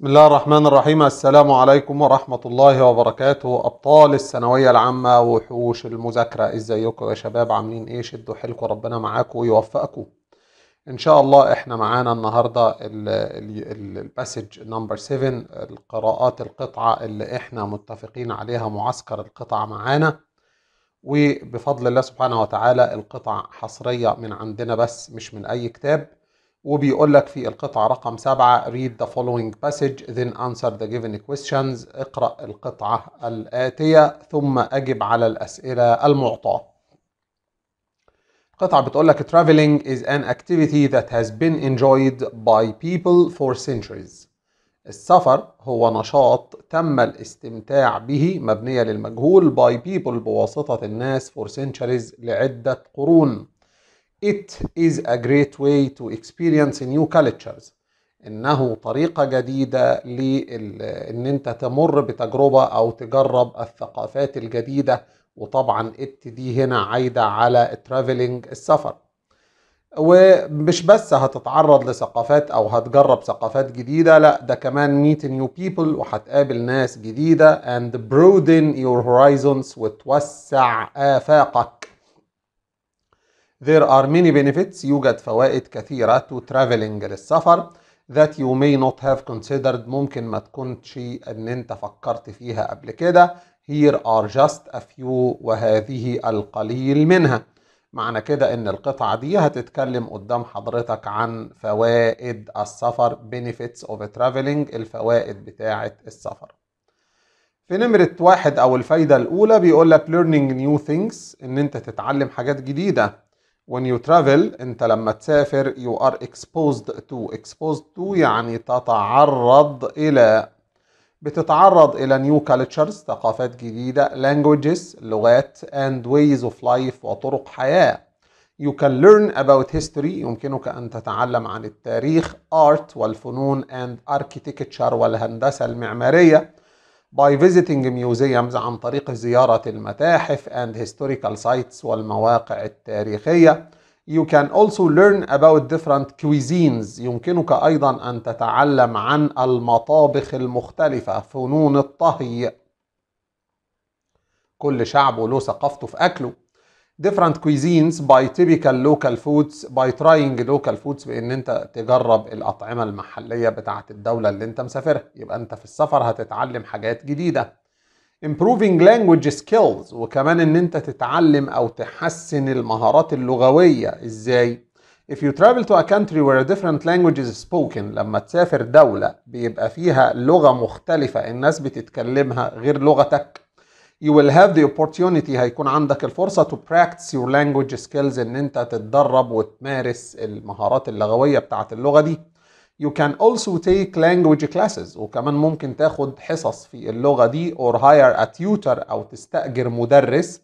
بسم الله الرحمن الرحيم السلام عليكم ورحمة الله وبركاته أبطال الثانوية العامة وحوش المذاكرة ازيكم يا شباب عاملين ايه شدوا حيلكم ربنا معاكم ويوفقكم ان شاء الله احنا معانا النهاردة الباسج نمبر 7 القراءات القطعة اللي احنا متفقين عليها معسكر القطع معانا وبفضل الله سبحانه وتعالى القطع حصرية من عندنا بس مش من اي كتاب وبيقول لك في القطعة رقم سبعة read the following passage then answer the given questions اقرأ القطعة الآتية ثم أجب على الأسئلة المعطاة القطعة بتقول لك traveling is an activity that has been enjoyed by people for centuries السفر هو نشاط تم الاستمتاع به مبنية للمجهول by people بواسطة الناس for centuries لعدة قرون It is a great way to experience new cultures. إنه طريقة جديدة لإن أنت تمر بتجربة أو تجرب الثقافات الجديدة وطبعا إت دي هنا عايدة على traveling السفر. ومش بس هتتعرض لثقافات او هتجرب ثقافات جديده لا ده كمان meet new people وهتقابل ناس جديده and broaden your horizons وتوسع افاقك There are many benefits يوجد فوائد كثيرة to traveling للسفر that you may not have considered ممكن ما تكونش ان انت فكرت فيها قبل كده here are just a few وهذه القليل منها معنى كده ان القطعة دي هتتكلم قدام حضرتك عن فوائد السفر benefits of traveling الفوائد بتاعة السفر في نمرة واحد او الفايدة الاولى بيقول لك learning new things ان انت تتعلم حاجات جديدة when you travel انت لما تسافر you are exposed to exposed to يعني تتعرض الى بتتعرض الى new cultures ثقافات جديدة languages لغات and ways of life وطرق حياة you can learn about history يمكنك ان تتعلم عن التاريخ art والفنون and architecture والهندسة المعمارية by visiting museums عن طريق زيارة المتاحف and historical sites والمواقع التاريخية. You can also learn about different cuisines. يمكنك أيضا أن تتعلم عن المطابخ المختلفة، فنون الطهي. كل شعب وله ثقافته في أكله. different cuisines by typical local foods by trying local foods بان انت تجرب الاطعمه المحليه بتاعه الدوله اللي انت مسافرها يبقى انت في السفر هتتعلم حاجات جديده improving language skills وكمان ان انت تتعلم او تحسن المهارات اللغويه ازاي if you travel to a country where a different language is spoken لما تسافر دوله بيبقى فيها لغه مختلفه الناس بتتكلمها غير لغتك you will have the opportunity هيكون عندك الفرصة to practice your language skills إن أنت تتدرب وتمارس المهارات اللغوية بتاعة اللغة دي. You can also take language classes وكمان ممكن تاخد حصص في اللغة دي or hire a tutor أو تستأجر مدرس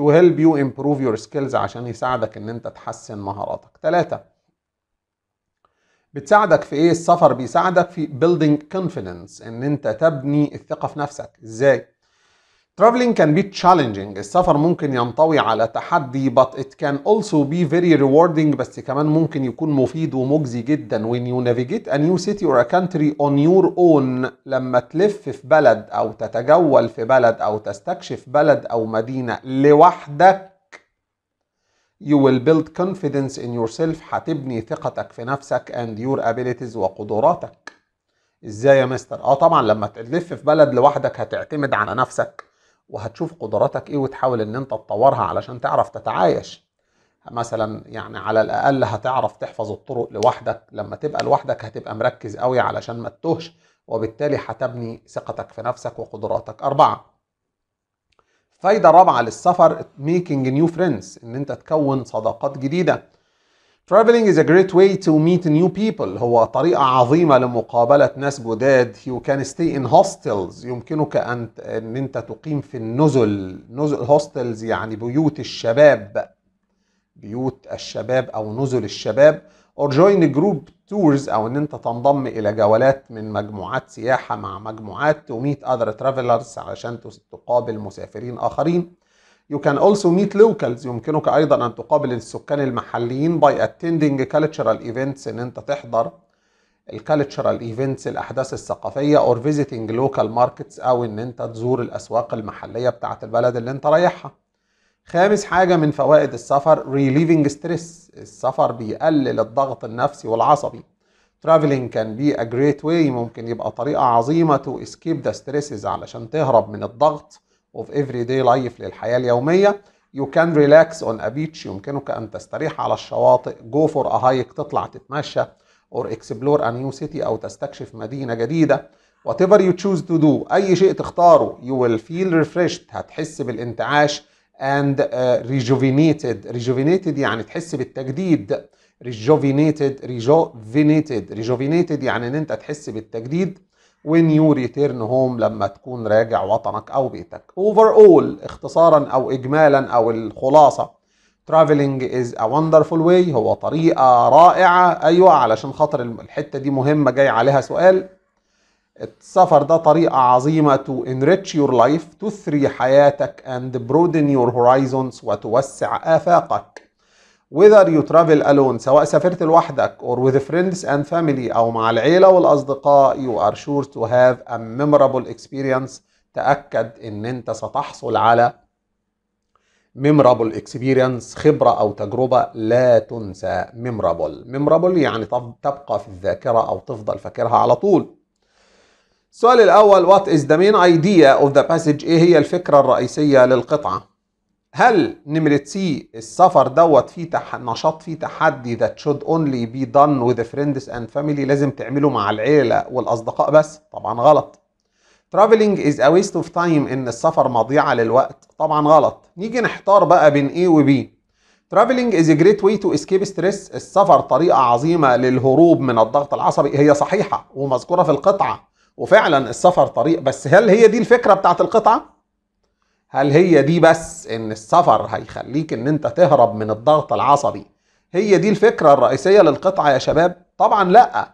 to help you improve your skills عشان يساعدك إن أنت تحسن مهاراتك. ثلاثة بتساعدك في إيه؟ السفر بيساعدك في building confidence إن أنت تبني الثقة في نفسك، إزاي؟ Traveling can be challenging السفر ممكن ينطوي على تحدي but it can also be very rewarding بس كمان ممكن يكون مفيد ومجزي جدا when you navigate a new city or a country on your own لما تلف في بلد أو تتجول في بلد أو تستكشف بلد أو مدينة لوحدك You will build confidence in yourself هتبني ثقتك في نفسك and your abilities وقدراتك ازاي يا مستر؟ اه طبعا لما تلف في بلد لوحدك هتعتمد على نفسك وهتشوف قدراتك ايه وتحاول ان انت تطورها علشان تعرف تتعايش مثلا يعني على الاقل هتعرف تحفظ الطرق لوحدك لما تبقى لوحدك هتبقى مركز قوي علشان ما تتوهش وبالتالي هتبني ثقتك في نفسك وقدراتك أربعة فايدة رابعة للسفر making new friends إن أنت تكون صداقات جديدة Traveling is a great way to meet new people هو طريقة عظيمة لمقابلة ناس جداد You can stay in hostels يمكنك أن أن أنت تقيم في النزل نزل hostels يعني بيوت الشباب بيوت الشباب أو نزل الشباب or join group tours أو أن أنت تنضم إلى جولات من مجموعات سياحة مع مجموعات to meet other travelers علشان تقابل مسافرين آخرين You can also meet locals يمكنك أيضا أن تقابل السكان المحليين by attending cultural events إن أنت تحضر الكالتشرال ايفنتس الاحداث الثقافيه or visiting local markets او ان انت تزور الاسواق المحليه بتاعه البلد اللي انت رايحها خامس حاجه من فوائد السفر relieving ستريس السفر بيقلل الضغط النفسي والعصبي traveling can be a great way ممكن يبقى طريقه عظيمه to escape the stresses علشان تهرب من الضغط of everyday life للحياة اليومية You can relax on a beach يمكنك أن تستريح على الشواطئ Go for a hike تطلع تتمشى Or explore a new city أو تستكشف مدينة جديدة Whatever you choose to do أي شيء تختاره You will feel refreshed هتحس بالانتعاش And uh, rejuvenated Rejuvenated يعني تحس بالتجديد rejuvenated rejuvenated rejuvenated يعني ان انت تحس بالتجديد when you return home لما تكون راجع وطنك أو بيتك overall اختصارا أو إجمالا أو الخلاصة traveling is a wonderful way هو طريقة رائعة أيوة علشان خاطر الحتة دي مهمة جاي عليها سؤال السفر ده طريقة عظيمة to enrich your life تثري حياتك and broaden your horizons وتوسع آفاقك whether you travel alone سواء سافرت لوحدك or with friends and family أو مع العيلة والأصدقاء you are sure to have a memorable experience تأكد إن أنت ستحصل على memorable experience خبرة أو تجربة لا تنسى memorable memorable يعني تبقى في الذاكرة أو تفضل فاكرها على طول السؤال الأول what is the main idea of the passage إيه هي الفكرة الرئيسية للقطعة هل نمرة سي السفر دوت فيه تح... نشاط فيه تحدي that should only be done with friends and family لازم تعمله مع العيلة والأصدقاء بس؟ طبعا غلط. Traveling is a waste of time إن السفر مضيعة للوقت طبعا غلط. نيجي نحتار بقى بين A و B. Traveling is a great way to escape stress السفر طريقة عظيمة للهروب من الضغط العصبي هي صحيحة ومذكورة في القطعة وفعلا السفر طريق بس هل هي دي الفكرة بتاعت القطعة؟ هل هي دي بس ان السفر هيخليك ان انت تهرب من الضغط العصبي هي دي الفكرة الرئيسية للقطعة يا شباب طبعا لا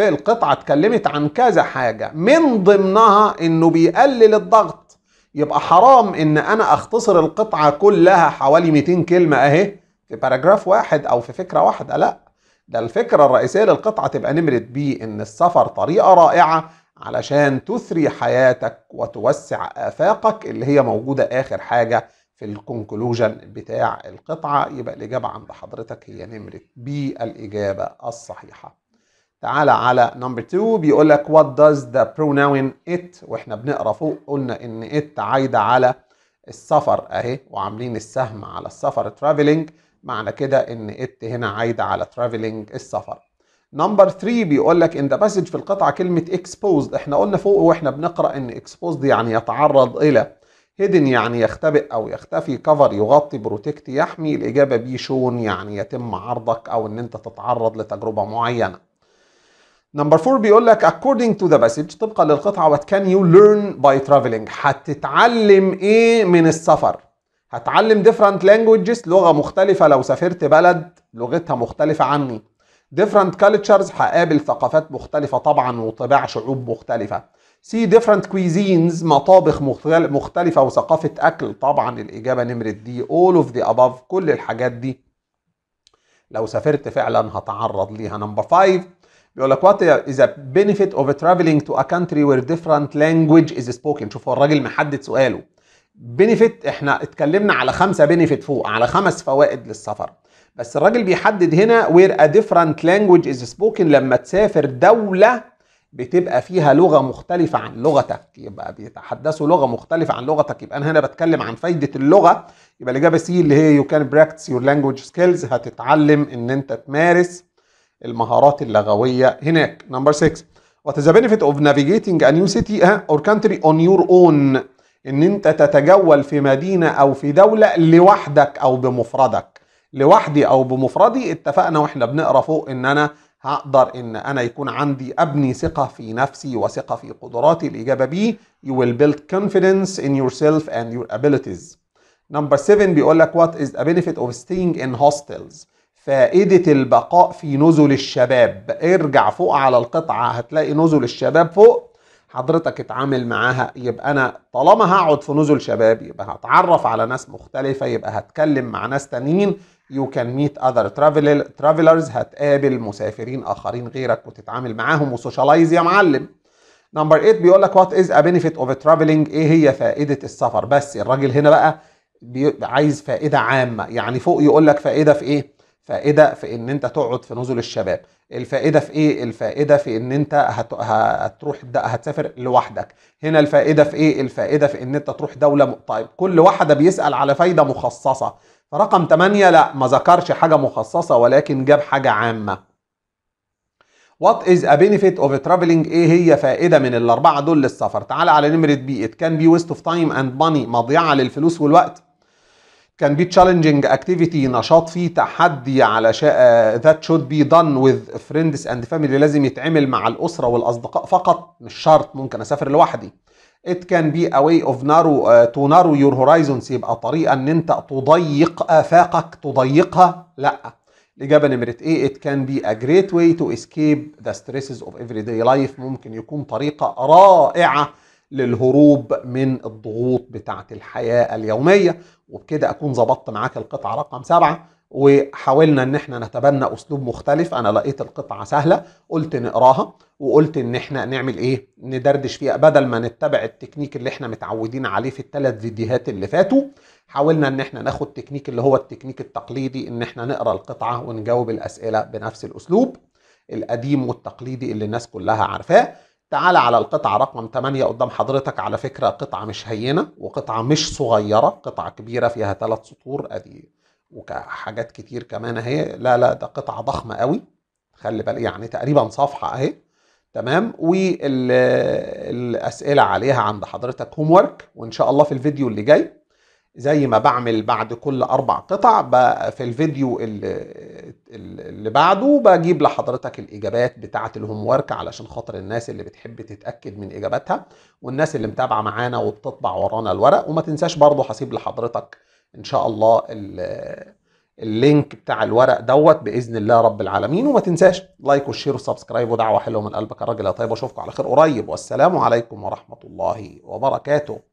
القطعة اتكلمت عن كذا حاجة من ضمنها انه بيقلل الضغط يبقى حرام ان انا اختصر القطعة كلها حوالي 200 كلمة اهي في باراجراف واحد او في فكرة واحدة لا ده الفكرة الرئيسية للقطعة تبقى نمرة بي ان السفر طريقة رائعة علشان تثري حياتك وتوسع آفاقك اللي هي موجودة آخر حاجة في الكونكلوجن بتاع القطعة يبقى الإجابة عند حضرتك هي نمرة بي الإجابة الصحيحة تعالى على نمبر 2 بيقول لك what does the pronoun it واحنا بنقرا فوق قلنا ان it عايده على السفر اهي وعاملين السهم على السفر traveling معنى كده ان it هنا عايده على traveling السفر نمبر 3 بيقول لك ان ذا باسج في القطعه كلمه اكسبوزد احنا قلنا فوق واحنا بنقرا ان اكسبوزد يعني يتعرض الى هيدن يعني يختبئ او يختفي كفر يغطي بروتكت يحمي الاجابه بي شون يعني يتم عرضك او ان انت تتعرض لتجربه معينه نمبر 4 بيقول لك according to the passage طبقا للقطعه what can you learn by traveling هتتعلم ايه من السفر هتعلم different languages لغه مختلفه لو سافرت بلد لغتها مختلفه عني different cultures هقابل ثقافات مختلفة طبعا وطباع شعوب مختلفة سي different cuisines مطابخ مختلفة وثقافة أكل طبعا الإجابة نمرة دي all of the above كل الحاجات دي لو سافرت فعلا هتعرض ليها نمبر 5 بيقول لك what is a benefit of traveling to a country where different language is spoken شوفوا الراجل محدد سؤاله بنفيت احنا اتكلمنا على خمسه بنفيت فوق على خمس فوائد للسفر بس الراجل بيحدد هنا وير ا ديفرنت لانجويج از سبوكن لما تسافر دوله بتبقى فيها لغه مختلفه عن لغتك يبقى بيتحدثوا لغه مختلفه عن لغتك يبقى انا هنا بتكلم عن فايده اللغه يبقى الاجابه سي اللي هي يو كان براكتس يور لانجويج سكيلز هتتعلم ان انت تمارس المهارات اللغويه هناك نمبر 6 وات ذا بنفيت اوف نافيجيتنج ا نيو سيتي اور كانتري اون يور اون ان انت تتجول في مدينه او في دوله لوحدك او بمفردك لوحدي او بمفردي اتفقنا واحنا بنقرا فوق ان انا هقدر ان انا يكون عندي ابني ثقه في نفسي وثقه في قدراتي الاجابه بي you will build confidence in yourself and your abilities نمبر 7 بيقول لك what is the benefit of staying in hostels فائدة البقاء في نزل الشباب ارجع فوق على القطعة هتلاقي نزل الشباب فوق حضرتك اتعامل معاها يبقى انا طالما هقعد في نزل شباب يبقى هتعرف على ناس مختلفه يبقى هتكلم مع ناس تانيين يو كان ميت اذر ترافلرز هتقابل مسافرين اخرين غيرك وتتعامل معاهم وسوشيالايز يا معلم نمبر 8 بيقول لك وات از ا بينيفيت اوف ترافلنج ايه هي فائده السفر بس الراجل هنا بقى عايز فائده عامه يعني فوق يقول لك فائده في ايه فائده في ان انت تقعد في نزل الشباب الفائده في ايه الفائده في ان انت هت... هتروح هتسافر لوحدك هنا الفائده في ايه الفائده في ان انت تروح دوله م... طيب كل واحده بيسال على فايده مخصصه فرقم 8 لا ما ذكرش حاجه مخصصه ولكن جاب حاجه عامه وات از ا benefit اوف traveling ايه هي فائده من الاربعه دول للسفر تعال على نمره بي ات كان بي ويست اوف تايم اند ماني مضيعه للفلوس والوقت كان بي تشالنجينج اكتيفيتي نشاط فيه تحدي على ذات شود بي دان وذ فريندز اند فاميلي لازم يتعمل مع الاسره والاصدقاء فقط مش شرط ممكن اسافر لوحدي ات كان بي اواي اوف نارو تو نارو يور هورايزونز يبقى طريقه ان انت تضيق افاقك تضيقها لا الاجابه نمره ايه ات كان بي ا جريت واي تو اسكيب ذا ستريسز اوف ايفري داي لايف ممكن يكون طريقه رائعه للهروب من الضغوط بتاعة الحياة اليومية وبكده أكون ظبطت معاك القطعة رقم سبعة وحاولنا ان احنا نتبنى اسلوب مختلف انا لقيت القطعه سهله قلت نقراها وقلت ان احنا نعمل ايه ندردش فيها بدل ما نتبع التكنيك اللي احنا متعودين عليه في الثلاث فيديوهات اللي فاتوا حاولنا ان احنا ناخد تكنيك اللي هو التكنيك التقليدي ان احنا نقرا القطعه ونجاوب الاسئله بنفس الاسلوب القديم والتقليدي اللي الناس كلها عارفاه تعال على القطعة رقم 8 قدام حضرتك على فكرة قطعة مش هينة وقطعة مش صغيرة قطعة كبيرة فيها ثلاث سطور ادي وكحاجات كتير كمان اهي لا لا ده قطعة ضخمة قوي خلي بالك يعني تقريبا صفحة اهي تمام والاسئلة عليها عند حضرتك هوم ورك وان شاء الله في الفيديو اللي جاي زي ما بعمل بعد كل اربع قطع في الفيديو اللي بعده بجيب لحضرتك الاجابات بتاعه الهوم ورك علشان خاطر الناس اللي بتحب تتاكد من اجاباتها والناس اللي متابعه معانا وبتطبع ورانا الورق وما تنساش برضه هسيب لحضرتك ان شاء الله اللينك بتاع الورق دوت باذن الله رب العالمين وما تنساش لايك وشير وسبسكرايب ودعوه حلوه من قلبك راجل يا طيب أشوفكم على خير قريب والسلام عليكم ورحمه الله وبركاته